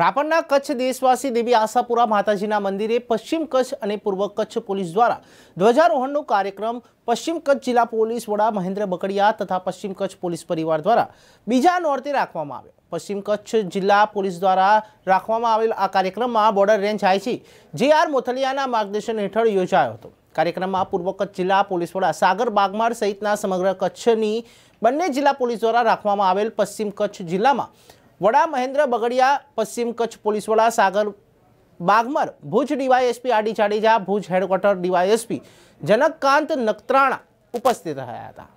રાપરના કચ્છ દેશવાસી દેવી આશાપુરા માતાજીના મંદિરે પશ્ચિમ કચ્છ અને પૂર્વ કચ્છ પોલીસ દ્વારા ધ્વજારોહણનો કાર્યક્રમ પશ્ચિમ કચ્છ જિલ્લા પોલીસ વડા મહેન્દ્ર બકડિયા તથા પશ્ચિમ કચ્છ પોલીસ પરિવાર દ્વારા બીજા નોર્તે રાખવામાં આવ્યો પશ્ચિમ કચ્છ જિલ્લા પોલીસ દ્વારા રાખવામાં આવેલ આ કાર્યક્રમમાં border range IC J R મોથલિયાના માર્ગદર્શન હેઠળ યોજાયો હતો કાર્યક્રમમાં પૂર્વ કચ્છ જિલ્લા પોલીસ વડા સાગર બાગમાર સહિતના સમગ્ર કચ્છની બંને જિલ્લા પોલીસ દ્વારા રાખવામાં આવેલ પશ્ચિમ કચ્છ જિલ્લામાં વડા મહેન્દ્ર બગડિયા પશ્ચિમ કચ્છ પોલીસ વડા સાગર બાગમર ભુજ ડીવાયએસપી આડી જાડેજા ભુજ હેડક્વાર્ટર ડીવાયએસપી જનકકાંત નખત્રાણા ઉપસ્થિત રહ્યા હતા